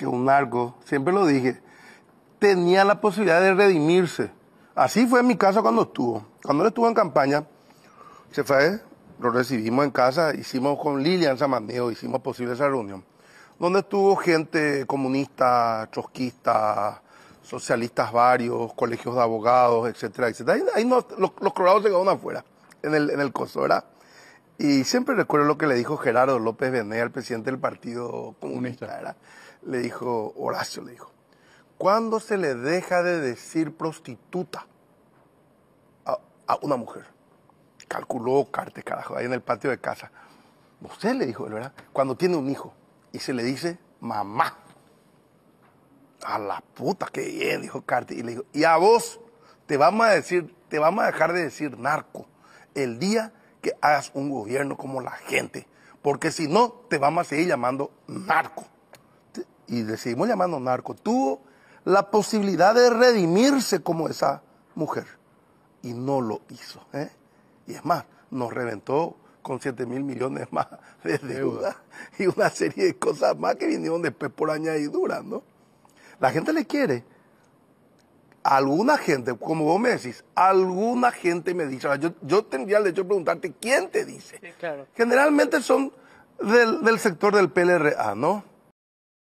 que un narco, siempre lo dije, tenía la posibilidad de redimirse. Así fue en mi casa cuando estuvo. Cuando él estuvo en campaña, se fue, lo recibimos en casa, hicimos con Lilian Samaneo, hicimos posible esa reunión, donde estuvo gente comunista, trotskista, socialistas varios, colegios de abogados, etcétera, etcétera. Ahí, los, los, se quedaron afuera, en el, en el coso, ¿verdad? Y siempre recuerdo lo que le dijo Gerardo López Bené al presidente del Partido Comunista. ¿verdad? Le dijo, Horacio le dijo, ¿cuándo se le deja de decir prostituta a, una mujer? Calculó Cartes, carajo, ahí en el patio de casa. Usted le dijo ¿verdad? Cuando tiene un hijo y se le dice mamá. A la puta, que bien, dijo Cartes. Y le dijo, y a vos te vamos a decir, te vamos a dejar de decir narco el día que hagas un gobierno como la gente, porque si no, te vamos a seguir llamando narco. Y le seguimos llamando narco. Tuvo la posibilidad de redimirse como esa mujer y no lo hizo. ¿eh? Y es más, nos reventó con 7 mil millones más de deuda y una serie de cosas más que vinieron después por añadiduras. ¿no? La gente le quiere, alguna gente, como vos me decís, alguna gente me dice, yo, tendría el derecho de preguntarte quién te dice. Generalmente son del, del sector del PLRA, ¿no?